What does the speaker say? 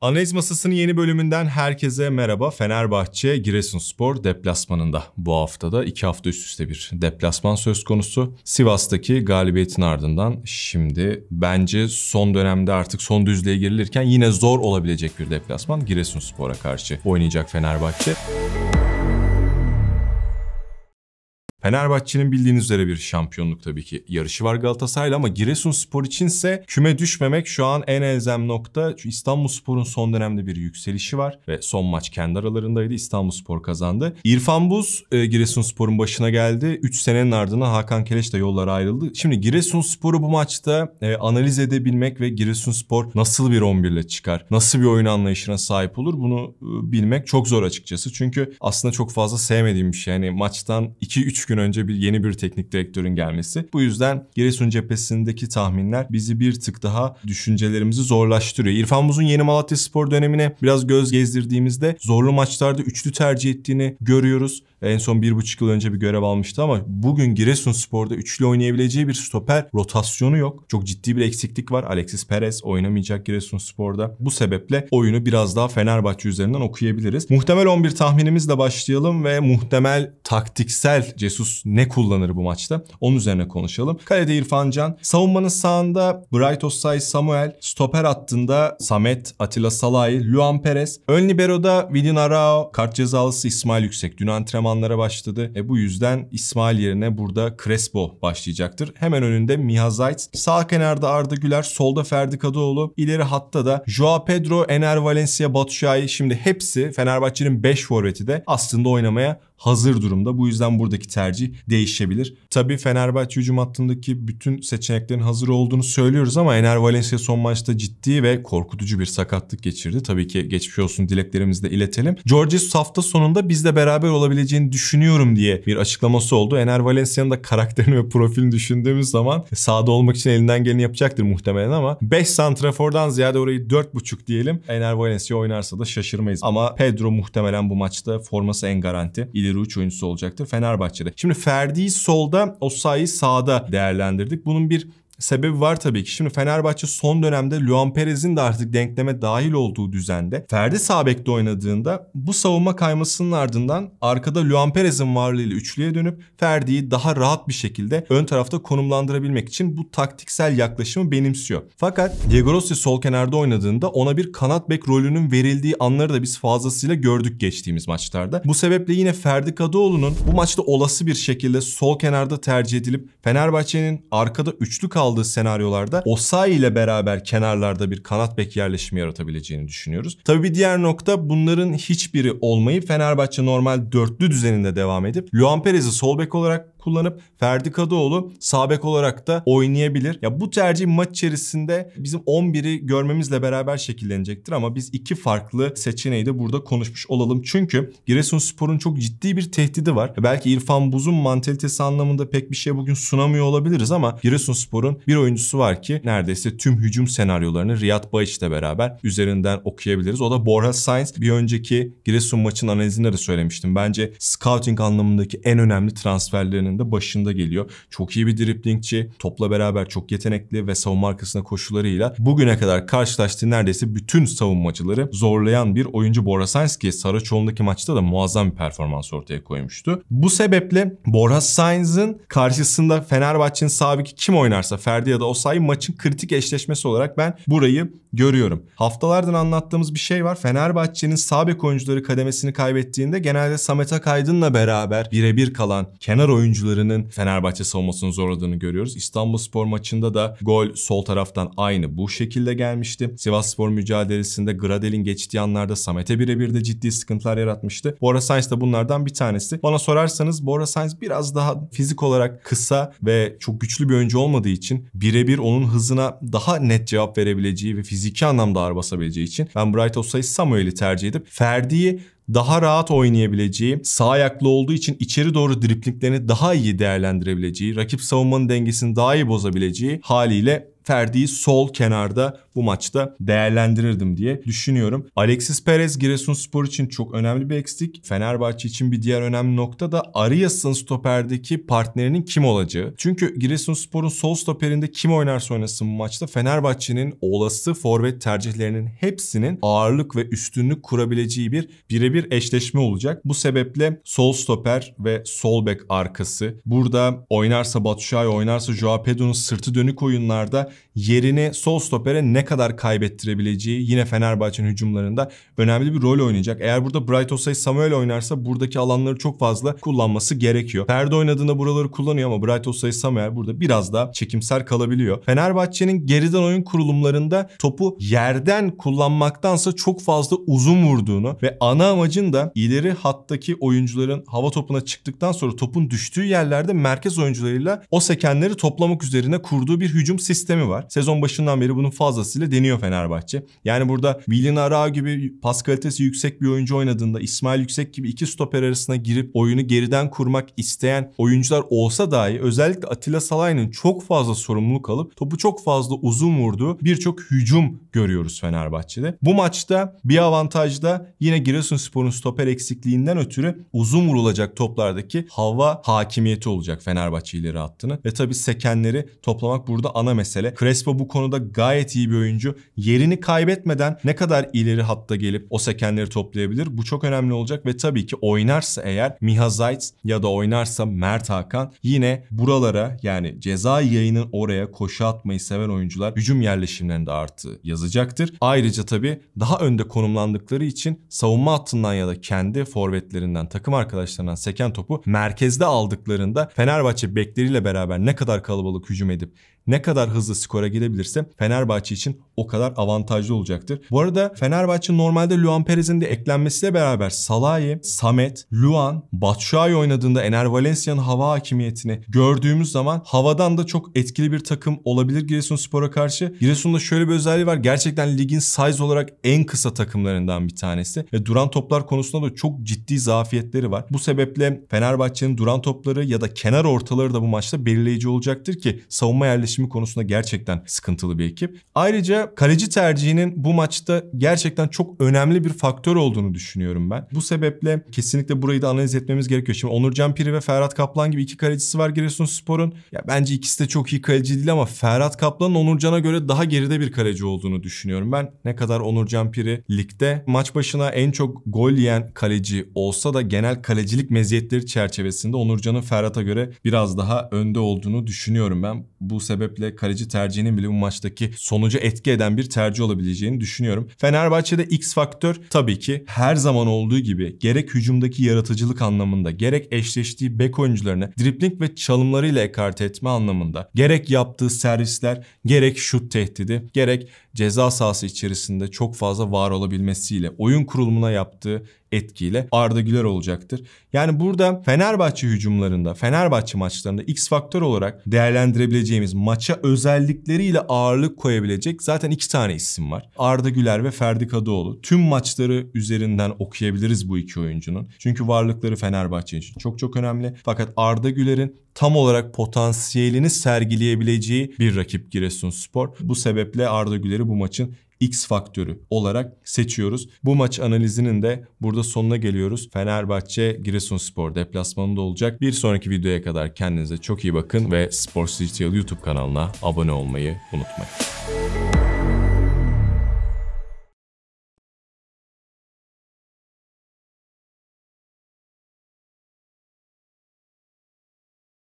Analiz Masası'nın yeni bölümünden herkese merhaba. Fenerbahçe Giresunspor deplasmanında bu haftada iki hafta üst üste bir deplasman söz konusu. Sivas'taki galibiyetin ardından şimdi bence son dönemde artık son düzlüğe girilirken yine zor olabilecek bir deplasman Giresunspor'a karşı oynayacak Fenerbahçe. Müzik Fenerbahçe'nin bildiğiniz üzere bir şampiyonluk tabii ki yarışı var Galatasaray'la ama Giresunspor içinse küme düşmemek şu an en elzem nokta. Çünkü İstanbulspor'un son dönemde bir yükselişi var ve son maç kendi aralarındaydı. İstanbulspor kazandı. İrfan Buz e, Giresunspor'un başına geldi. 3 senenin ardından Hakan Keleş de yollara ayrıldı. Şimdi Giresunspor'u bu maçta e, analiz edebilmek ve Giresunspor nasıl bir 11 ile çıkar? Nasıl bir oyun anlayışına sahip olur? Bunu e, bilmek çok zor açıkçası. Çünkü aslında çok fazla sevmediğim bir şey. Yani maçtan 2-3 gün gün önce bir yeni bir teknik direktörün gelmesi. Bu yüzden Giresun cephesindeki tahminler bizi bir tık daha düşüncelerimizi zorlaştırıyor. İrfan Buz'un yeni Malatya Spor dönemine biraz göz gezdirdiğimizde zorlu maçlarda üçlü tercih ettiğini görüyoruz. En son bir buçuk yıl önce bir görev almıştı ama bugün Giresunspor'da üçlü oynayabileceği bir stoper rotasyonu yok. Çok ciddi bir eksiklik var. Alexis Perez oynamayacak Giresunspor'da. Bu sebeple oyunu biraz daha Fenerbahçe üzerinden okuyabiliriz. Muhtemel 11 tahminimizle başlayalım ve muhtemel taktiksel Cesus ne kullanır bu maçta? Onun üzerine konuşalım. Kalede İrfan Can. Savunmanın sağında Bright Osay Samuel. Stoper hattında Samet, Atilla Salay, Luan Perez. Ön libero'da Vidin Arao. Kart cezalısı İsmail Yüksek. Dün antrenman antrenmanlara başladı. E bu yüzden İsmail yerine burada Crespo başlayacaktır. Hemen önünde Miha Zayt, sağ kenarda Arda Güler, solda Ferdi Kadıoğlu, ileri hatta da Joao Pedro, Ener Valencia, Batu Şahin şimdi hepsi Fenerbahçe'nin 5 forveti de aslında oynamaya hazır durumda. Bu yüzden buradaki tercih değişebilir. Tabii Fenerbahçe hücum hattındaki bütün seçeneklerin hazır olduğunu söylüyoruz ama Ener Valencia son maçta ciddi ve korkutucu bir sakatlık geçirdi. Tabii ki geçmiş olsun dileklerimizi de iletelim. George hafta sonunda bizle beraber olabileceğini düşünüyorum diye bir açıklaması oldu. Ener Valencia'nın da karakterini ve profilini düşündüğümüz zaman sahada olmak için elinden geleni yapacaktır muhtemelen ama 5 santrafordan ziyade orayı 4.5 diyelim. Ener Valencia oynarsa da şaşırmayız. Ama Pedro muhtemelen bu maçta forması en garanti. İleri ileri uç oyuncusu olacaktır Fenerbahçe'de. Şimdi Ferdi'yi solda, Osayi sağda değerlendirdik. Bunun bir Sebebi var tabii ki. Şimdi Fenerbahçe son dönemde Luan Perez'in de artık denkleme dahil olduğu düzende Ferdi Sabek'te oynadığında bu savunma kaymasının ardından arkada Luan Perez'in varlığıyla üçlüye dönüp Ferdi'yi daha rahat bir şekilde ön tarafta konumlandırabilmek için bu taktiksel yaklaşımı benimsiyor. Fakat Diego Rossi sol kenarda oynadığında ona bir kanat bek rolünün verildiği anları da biz fazlasıyla gördük geçtiğimiz maçlarda. Bu sebeple yine Ferdi Kadıoğlu'nun bu maçta olası bir şekilde sol kenarda tercih edilip Fenerbahçe'nin arkada üçlü kaldığı aldığı senaryolarda Osay ile beraber kenarlarda bir kanat bek yerleşimi yaratabileceğini düşünüyoruz. Tabii bir diğer nokta bunların hiçbiri olmayıp Fenerbahçe normal dörtlü düzeninde devam edip Luan Perez'i sol bek olarak kullanıp Ferdi Kadıoğlu sabek olarak da oynayabilir. Ya bu tercih maç içerisinde bizim 11'i görmemizle beraber şekillenecektir ama biz iki farklı seçeneği de burada konuşmuş olalım. Çünkü Giresunspor'un çok ciddi bir tehdidi var. Belki İrfan Buz'un mantalitesi anlamında pek bir şey bugün sunamıyor olabiliriz ama Giresunspor'un bir oyuncusu var ki neredeyse tüm hücum senaryolarını Riyad Bayiç'le beraber üzerinden okuyabiliriz. O da Borja Sainz. Bir önceki Giresun maçın analizinde de söylemiştim. Bence scouting anlamındaki en önemli transferlerinin kariyerinde başında geliyor. Çok iyi bir driplingçi, topla beraber çok yetenekli ve savunma arkasına koşularıyla bugüne kadar karşılaştığı neredeyse bütün savunmacıları zorlayan bir oyuncu Borasanski Saraçoğlu'ndaki maçta da muazzam bir performans ortaya koymuştu. Bu sebeple Borja Sainz'ın karşısında Fenerbahçe'nin sağ kim oynarsa Ferdi ya da Osayi maçın kritik eşleşmesi olarak ben burayı görüyorum. Haftalardan anlattığımız bir şey var. Fenerbahçe'nin sağ oyuncuları kademesini kaybettiğinde genelde Samet Akaydın'la beraber birebir kalan kenar oyuncularının Fenerbahçe savunmasını zorladığını görüyoruz. İstanbul Spor maçında da gol sol taraftan aynı bu şekilde gelmişti. Sivas Spor mücadelesinde Gradel'in geçtiği anlarda Samet'e birebir de ciddi sıkıntılar yaratmıştı. Bora Sainz de bunlardan bir tanesi. Bana sorarsanız Bora Sainz biraz daha fizik olarak kısa ve çok güçlü bir oyuncu olmadığı için birebir onun hızına daha net cevap verebileceği ve fizik fiziki anlamda ağır basabileceği için ben Bright Osa'yı Samuel'i tercih edip Ferdi'yi daha rahat oynayabileceği, sağ ayaklı olduğu için içeri doğru driplinglerini daha iyi değerlendirebileceği, rakip savunmanın dengesini daha iyi bozabileceği haliyle Ferdi'yi sol kenarda bu maçta değerlendirirdim diye düşünüyorum. Alexis Perez Giresunspor için çok önemli bir eksik. Fenerbahçe için bir diğer önemli nokta da Arias'ın stoperdeki partnerinin kim olacağı. Çünkü Giresunspor'un sol stoperinde kim oynarsa oynasın bu maçta Fenerbahçe'nin olası forvet tercihlerinin hepsinin ağırlık ve üstünlük kurabileceği bir birebir eşleşme olacak. Bu sebeple sol stoper ve sol bek arkası. Burada oynarsa Batu Şahin, oynarsa Joao Pedro'nun sırtı dönük oyunlarda yerini sol stopere ne kadar kaybettirebileceği yine Fenerbahçe'nin hücumlarında önemli bir rol oynayacak. Eğer burada Bright Osay Samuel oynarsa buradaki alanları çok fazla kullanması gerekiyor. Ferdi oynadığında buraları kullanıyor ama Bright Osay Samuel burada biraz daha çekimser kalabiliyor. Fenerbahçe'nin geriden oyun kurulumlarında topu yerden kullanmaktansa çok fazla uzun vurduğunu ve ana amacın da ileri hattaki oyuncuların hava topuna çıktıktan sonra topun düştüğü yerlerde merkez oyuncularıyla o sekenleri toplamak üzerine kurduğu bir hücum sistemi var. Sezon başından beri bunun fazlası bahanesiyle deniyor Fenerbahçe. Yani burada Willian Ara gibi pas kalitesi yüksek bir oyuncu oynadığında İsmail Yüksek gibi iki stoper arasına girip oyunu geriden kurmak isteyen oyuncular olsa dahi özellikle Atilla Salay'ın çok fazla sorumluluk alıp topu çok fazla uzun vurduğu birçok hücum görüyoruz Fenerbahçe'de. Bu maçta bir avantaj da yine Giresunspor'un stoper eksikliğinden ötürü uzun vurulacak toplardaki hava hakimiyeti olacak Fenerbahçe ileri attığını ve tabii sekenleri toplamak burada ana mesele. Crespo bu konuda gayet iyi bir oyuncu yerini kaybetmeden ne kadar ileri hatta gelip o sekenleri toplayabilir? Bu çok önemli olacak ve tabii ki oynarsa eğer Miha Zayt ya da oynarsa Mert Hakan yine buralara yani ceza yayının oraya koşu atmayı seven oyuncular hücum yerleşimlerinde artı yazacaktır. Ayrıca tabii daha önde konumlandıkları için savunma hattından ya da kendi forvetlerinden takım arkadaşlarından seken topu merkezde aldıklarında Fenerbahçe bekleriyle beraber ne kadar kalabalık hücum edip ne kadar hızlı skora gidebilirse Fenerbahçe için için o kadar avantajlı olacaktır. Bu arada Fenerbahçe normalde Luan Perez'in de eklenmesiyle beraber Salahi, Samet, Luan, Batshuayi oynadığında Ener Valencia'nın hava hakimiyetini gördüğümüz zaman havadan da çok etkili bir takım olabilir Giresunspor'a karşı. Giresun'da şöyle bir özelliği var. Gerçekten ligin size olarak en kısa takımlarından bir tanesi ve duran toplar konusunda da çok ciddi zafiyetleri var. Bu sebeple Fenerbahçe'nin duran topları ya da kenar ortaları da bu maçta belirleyici olacaktır ki savunma yerleşimi konusunda gerçekten sıkıntılı bir ekip. Ayrıca Ayrıca kaleci tercihinin bu maçta gerçekten çok önemli bir faktör olduğunu düşünüyorum ben. Bu sebeple kesinlikle burayı da analiz etmemiz gerekiyor. Şimdi Onur Canpiri ve Ferhat Kaplan gibi iki kalecisi var Giresunspor'un. Ya bence ikisi de çok iyi kaleci değil ama Ferhat Kaplan'ın Onurcan'a göre daha geride bir kaleci olduğunu düşünüyorum ben. Ne kadar Onur Piri ligde maç başına en çok gol yiyen kaleci olsa da genel kalecilik meziyetleri çerçevesinde Onurcan'ın Ferhat'a göre biraz daha önde olduğunu düşünüyorum ben. Bu sebeple kaleci tercihinin bile bu maçtaki sonucu etki eden bir tercih olabileceğini düşünüyorum. Fenerbahçe'de X faktör tabii ki her zaman olduğu gibi gerek hücumdaki yaratıcılık anlamında gerek eşleştiği bek oyuncularını dripling ve çalımlarıyla ekart etme anlamında gerek yaptığı servisler gerek şut tehdidi gerek ceza sahası içerisinde çok fazla var olabilmesiyle oyun kurulumuna yaptığı etkiyle Arda Güler olacaktır. Yani burada Fenerbahçe hücumlarında, Fenerbahçe maçlarında X faktör olarak değerlendirebileceğimiz maça özellikleriyle ağırlık koyabilecek zaten iki tane isim var. Arda Güler ve Ferdi Kadıoğlu. Tüm maçları üzerinden okuyabiliriz bu iki oyuncunun. Çünkü varlıkları Fenerbahçe için çok çok önemli. Fakat Arda Güler'in tam olarak potansiyelini sergileyebileceği bir rakip Giresunspor. Bu sebeple Arda Güler'i bu maçın X faktörü olarak seçiyoruz. Bu maç analizinin de burada sonuna geliyoruz. Fenerbahçe Giresunspor deplasmanında olacak. Bir sonraki videoya kadar kendinize çok iyi bakın ve Sports Digital YouTube kanalına abone olmayı unutmayın.